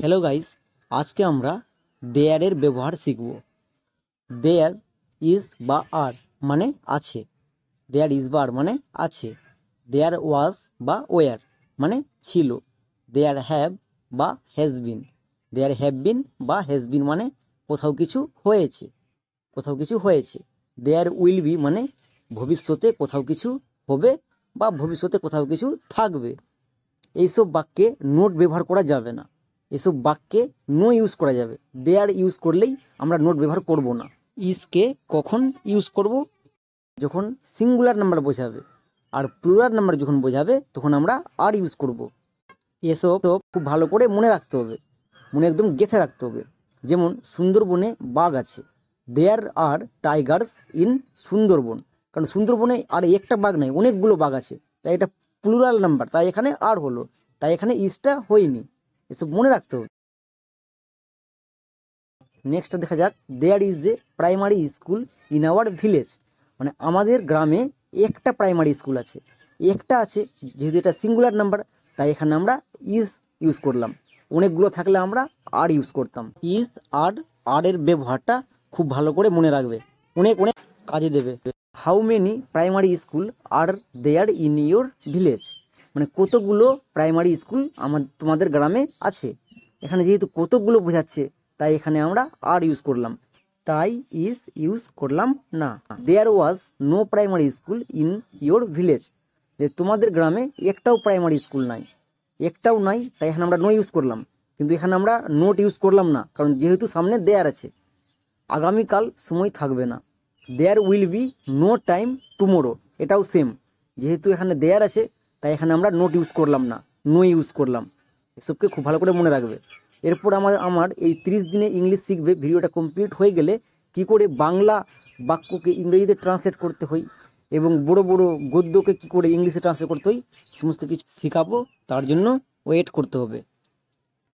Hello guys আজকে আমরা দেয়ারের ব্যবহার শিখব দেয়ার ইজ বা আর মানে আছে দেয়ার ইজ বা আর মানে আছে দেয়ার ওয়াজ বা ওয়ার মানে ছিল দেয়ার হ্যাভ বা has been there have been বা হ্যাজ বিন মানে কোথাও কিছু হয়েছে কোথাও কিছু হয়েছে দেয়ার উইল বি মানে ভবিষ্যতে কোথাও কিছু হবে বা ভবিষ্যতে কোথাও কিছু থাকবে এইসব বাক্যে নোট ব্যবহার করা যাবে না এসব বাক্যে নো ইউজ করা যাবে দে আর ইউজ করলেই আমরা নোট ব্যবহার করব না ইসকে কখন ইউজ করব যখন সিঙ্গুলার নাম্বার বোঝাবে আর প্লুরাল নাম্বার যখন বোঝাবে তখন আমরা আর ইউজ করব। এসব খুব ভালো করে মনে রাখতে হবে মনে একদম গেথে রাখতে হবে যেমন সুন্দরবনে বাঘ আছে there are tigers in Sundarban কারণ সুন্দরবনে আর একটা বাঘ নাই অনেকগুলো বাঘ আছে তাই এটা প্লুরাল নাম্বার তাই এখানে আর হলো তাই এখানে ইসটা হয়নি এসব মনে রাখতে হবে নেক্সটটা দেখা যাক there is a primary school in our village মানে আমাদের গ্রামে একটা প্রাইমারি স্কুল আছে একটা আছে যেহেতু এটা সিঙ্গুলার নাম্বার তাই এখানে আমরা ইজ ইউজ করলাম অনেকগুলো থাকলে আমরা আর ইউজ করতাম ইজ আর আর এর ব্যবহারটা খুব ভালো করে মনে রাখবে অনেক অনেক কাজে দেবে how many primary school are there in your village মানে কতগুলো প্রাইমারি স্কুল আমার তোমাদের গ্রামে আছে এখানে যেহেতু কতগুলো বোঝাচ্ছে তাই এখানে আমরা আর ইউজ করলাম তাই ইজ ইউজ করলাম না there was no primary school in your village যে তোমাদের গ্রামে একটাও প্রাইমারি স্কুল নাই একটাও নাই তাই এখানে আমরা নো ইউজ করলাম কিন্তু এখানে আমরা নোট ইউজ করলাম না কারণ যেহেতু সামনে দেয়ার আছে আগামীকাল সময় থাকবে না there will be no time tomorrow এটাও সেম যেহেতু এখানে দেয়ার আছে তাই এখানে আমরা নোট ইউজ করলাম না নো ইউজ করলাম এসবকে খুব ভালো করে মনে রাখবে এরপর আমার আমার এই 30 দিনে ইংলিশ শিখবে ভিডিওটা কমপ্লিট হয়ে গেলে কি করে বাংলা বাক্যকে ইংরেজিতে ট্রান্সলেট করতে হয় এবং বড় বড় গদ্যকে কি করে ইংলিশে ট্রান্সলেট করতে হয় সমস্ত কিছু শেখাবো তার জন্য ওয়েট করতে হবে